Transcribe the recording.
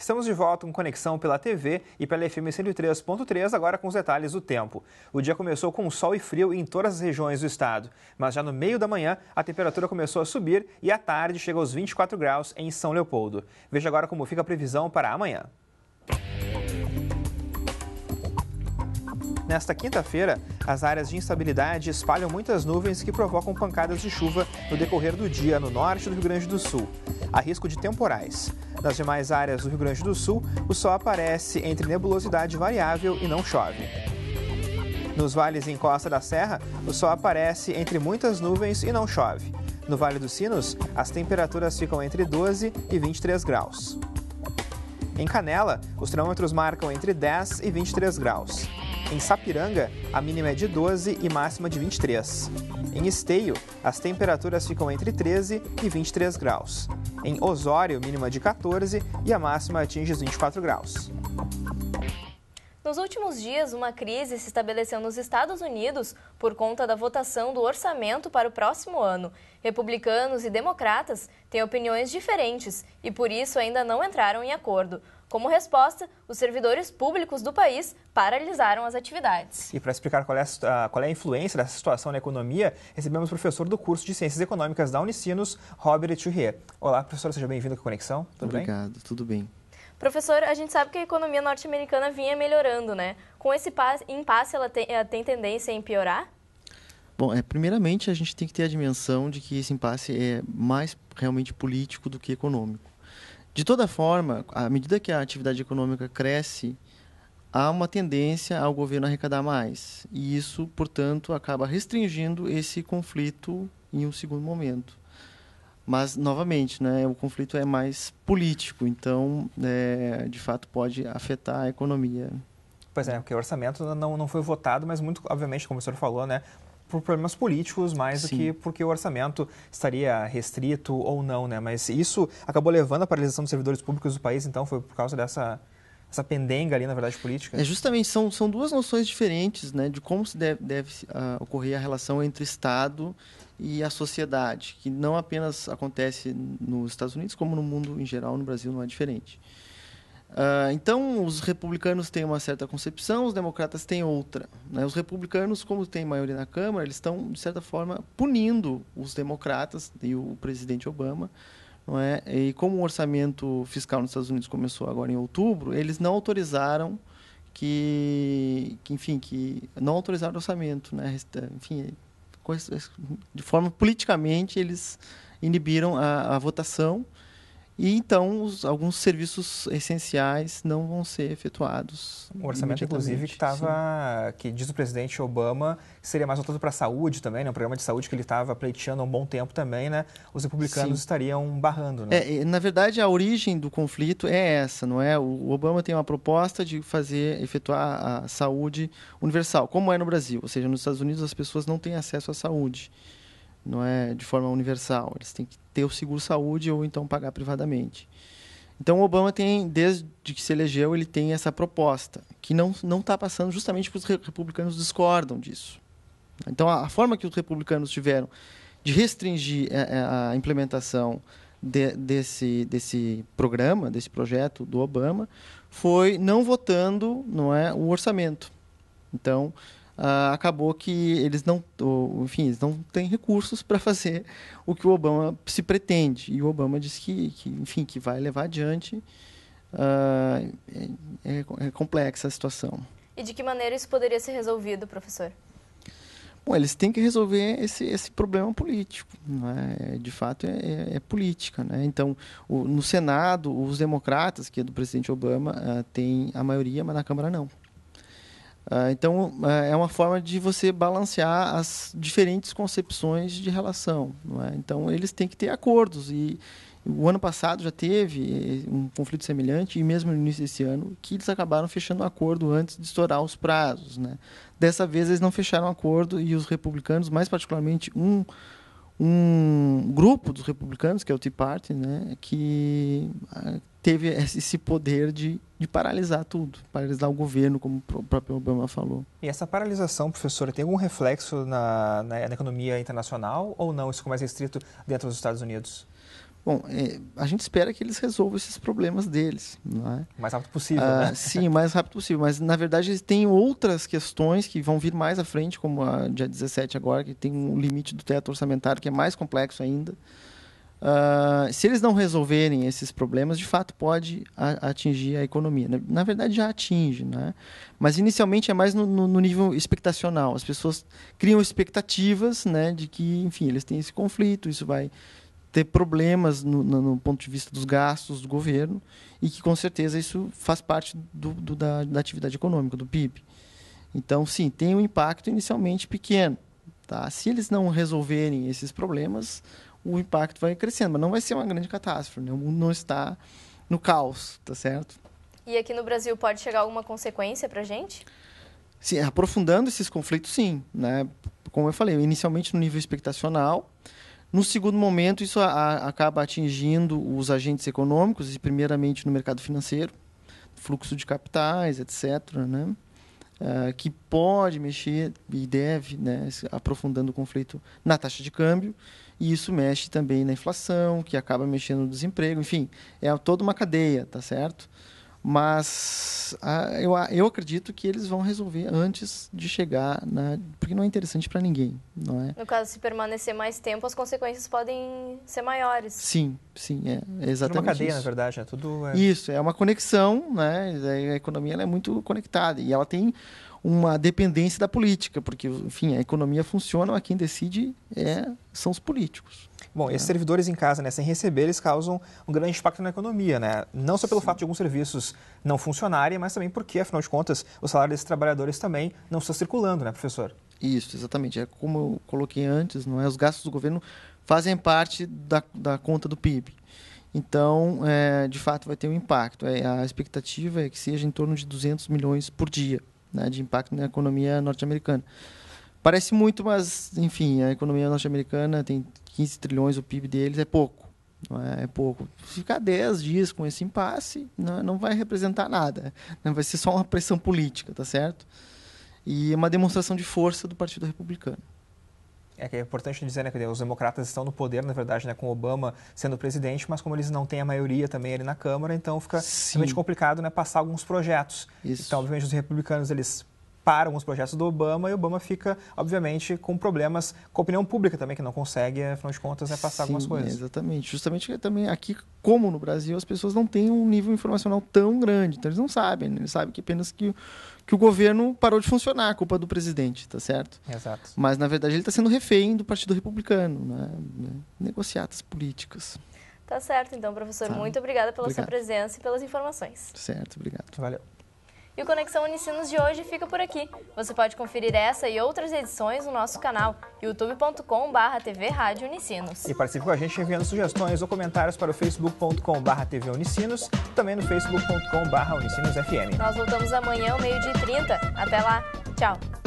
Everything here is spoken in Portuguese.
Estamos de volta com conexão pela TV e pela FM 103.3, agora com os detalhes do tempo. O dia começou com sol e frio em todas as regiões do estado, mas já no meio da manhã a temperatura começou a subir e à tarde chega aos 24 graus em São Leopoldo. Veja agora como fica a previsão para amanhã. Nesta quinta-feira, as áreas de instabilidade espalham muitas nuvens que provocam pancadas de chuva no decorrer do dia no norte do Rio Grande do Sul. Há risco de temporais. Nas demais áreas do Rio Grande do Sul, o sol aparece entre nebulosidade variável e não chove. Nos vales e encosta da serra, o sol aparece entre muitas nuvens e não chove. No Vale dos Sinos, as temperaturas ficam entre 12 e 23 graus. Em Canela, os termômetros marcam entre 10 e 23 graus. Em Sapiranga, a mínima é de 12 e máxima de 23. Em Esteio, as temperaturas ficam entre 13 e 23 graus. Em Osório, mínima de 14 e a máxima atinge os 24 graus. Nos últimos dias, uma crise se estabeleceu nos Estados Unidos por conta da votação do orçamento para o próximo ano. Republicanos e democratas têm opiniões diferentes e, por isso, ainda não entraram em acordo. Como resposta, os servidores públicos do país paralisaram as atividades. E para explicar qual é, a, ah, qual é, a, influência dessa situação na economia, recebemos o professor do curso de Ciências Econômicas da Unicinos, Robert Churrier. Olá, professor, seja bem-vindo à Conexão. Tudo Obrigado, bem? tudo bem. Professor, a gente sabe que a economia norte-americana vinha melhorando, né? Com esse impasse, ela tem, ela tem tendência a piorar? Bom, é, primeiramente a gente tem que ter a dimensão de que esse impasse é mais realmente político do que econômico. De toda forma, à medida que a atividade econômica cresce, há uma tendência ao governo arrecadar mais. E isso, portanto, acaba restringindo esse conflito em um segundo momento. Mas, novamente, né, o conflito é mais político, então, é, de fato, pode afetar a economia. Pois é, porque o orçamento não, não foi votado, mas muito, obviamente, como o senhor falou, né, por problemas políticos mais Sim. do que porque o orçamento estaria restrito ou não, né? Mas isso acabou levando à paralisação dos servidores públicos do país, então foi por causa dessa essa pendenga ali, na verdade, política? É, justamente, são, são duas noções diferentes né, de como se deve, deve uh, ah, ocorrer a relação entre Estado e a sociedade, que não apenas acontece nos Estados Unidos, como no mundo em geral, no Brasil não é diferente. Uh, então, os republicanos têm uma certa concepção, os democratas têm outra. Né? Os republicanos, como têm maioria na Câmara, eles estão, de certa forma, punindo os democratas e o presidente Obama. Não é? E como o orçamento fiscal nos Estados Unidos começou agora em outubro, eles não autorizaram que, que enfim, que não autorizaram o orçamento. Né? Enfim, de forma politicamente, eles inibiram a, a votação e então os, alguns serviços essenciais não vão ser efetuados. Um orçamento, inclusive, que estava, que diz o presidente Obama, seria mais voltado para a saúde também, né? um programa de saúde que ele estava pleiteando há um bom tempo também, né? Os republicanos sim. estariam barrando. Né? É, na verdade, a origem do conflito é essa, não é? O Obama tem uma proposta de fazer, efetuar a saúde universal, como é no Brasil. Ou seja, nos Estados Unidos as pessoas não têm acesso à saúde não é de forma universal. Eles têm que ter o seguro saúde ou então pagar privadamente. Então o Obama tem, desde que se elegeu, ele tem essa proposta, que não está passando justamente porque os republicanos discordam disso. Então a, a forma que os republicanos tiveram de restringir a, é, é, a implementação de, desse, desse programa, desse projeto do Obama, foi não votando não é, o orçamento. Então, Uh, acabou que eles não, enfim, eles não têm recursos para fazer o que o Obama se pretende. E o Obama disse que, que enfim, que vai levar adiante. Uh, é, é, complexa a situação. E de que maneira isso poderia ser resolvido, professor? Bom, eles têm que resolver esse, esse problema político. Né? De fato, é, é, é política. Né? Então, o, no Senado, os democratas, que é do presidente Obama, uh, têm a maioria, mas na Câmara não. Ah, então, eh, é uma forma de você balancear as diferentes concepções de relação. É? Então, eles têm que ter acordos. E o ano passado já teve eh, um conflito semelhante, e mesmo no início desse ano, que eles acabaram fechando um acordo antes de estourar os prazos. Né? Dessa vez, eles não fecharam um acordo, e os republicanos, mais particularmente um, um grupo dos republicanos, que é o Tea Party, né? que ah, teve esse poder de, de paralisar tudo, paralisar o governo, como o próprio Obama falou. E essa paralisação, professora, tem algum reflexo na, na, na economia internacional ou não? Isso ficou mais restrito dentro dos Estados Unidos? Bom, é, a gente espera que eles resolvam esses problemas deles, não é? O mais rápido possível, ah, né? Sim, o mais rápido possível. Mas, na verdade, eles têm outras questões que vão vir mais à frente, como a dia 17 agora, que tem um limite do teto orçamentário que é mais complexo ainda. Uh, se eles não resolverem esses problemas, de fato pode a, atingir a economia. Na, verdade, já atinge, né? mas inicialmente é mais no, no, no, nível expectacional. As pessoas criam expectativas né, de que, enfim, eles têm esse conflito, isso vai ter problemas no, no ponto de vista dos gastos do governo e que, com certeza, isso faz parte do, do, da, da atividade econômica, do PIB. Então, sim, tem um impacto inicialmente pequeno. Tá? Se eles não resolverem esses problemas, o impacto vai crescendo. Mas não vai ser uma grande catástrofe, né? o mundo não está no caos, tá certo? E aqui no Brasil pode chegar alguma consequência para a gente? Sim, aprofundando esses conflitos, sim. Né? Como eu falei, inicialmente no nível expectacional. No segundo momento, isso a, acaba atingindo os agentes econômicos, e primeiramente no mercado financeiro, fluxo de capitais, etc. Né? uh, que pode mexer e deve, né, aprofundando o conflito na taxa de câmbio, e isso mexe também na inflação, que acaba mexendo no desemprego, enfim, é toda uma cadeia, tá certo? Mas ah, eu, ah, eu acredito que eles vão resolver antes de chegar na. Né? Porque não é interessante para ninguém, não é? No caso, se permanecer mais tempo, as consequências podem ser maiores. Sim, sim, é, é exatamente. É uma cadeia, isso. na verdade, é tudo. É... Isso, é uma conexão, né? A economia é muito conectada e ela tem uma dependência da política, porque, enfim, a economia funciona, quem decide é, são os políticos. Bom, esses é. servidores em casa, né, sem receber, eles causam um grande impacto na economia, né? Não só pelo Sim. fato de alguns serviços não funcionarem, mas também porque, afinal de contas, o salário desses trabalhadores também não está circulando, né, professor? Isso, exatamente. É como eu coloquei antes, não é? Os gastos do governo fazem parte da, da conta do PIB. Então, é, de fato, vai ter um impacto. É, a expectativa é que seja em torno de 200 milhões por dia né, de impacto na economia norte-americana. Parece muito, mas, enfim, a economia norte-americana tem 15 trilhões o PIB deles é pouco. É? é, pouco. Se ficar 10 dias com esse impasse, não, é? não vai representar nada. não né? Vai ser só uma pressão política, tá certo? E é uma demonstração de força do Partido Republicano. É que é importante dizer, né, que os democratas estão no poder, na verdade, né, com Obama sendo presidente, mas como eles não têm a maioria também ali na Câmara, então fica Sim. realmente complicado, né, passar alguns projetos. Isso. Então, obviamente, os republicanos, eles param os projetos do Obama e o Obama fica, obviamente, com problemas com a opinião pública também, que não consegue, né, afinal de contas, né, passar Sim, algumas coisas. Exatamente. Justamente também aqui, como no Brasil, as pessoas não têm um nível informacional tão grande, então eles não sabem, né? eles sabem que apenas que que o governo parou de funcionar, culpa é do presidente, tá certo? Exato. Mas, na verdade, ele está sendo refém do Partido Republicano, né? negociatas políticas. Tá certo, então, professor. Tá. Muito obrigada pela obrigado. sua presença e pelas informações. Certo, obrigado. Valeu. E o Conexão Unicinos de hoje fica por aqui. Você pode conferir essa e outras edições no nosso canal youtube.com.br TV Rádio Unicinos. E participe com a gente enviando sugestões ou comentários para o facebook.com.br TV Unicinos e também no facebook.com.br Unicinos FM. Nós voltamos amanhã, meio-dia e 30. Até lá. Tchau.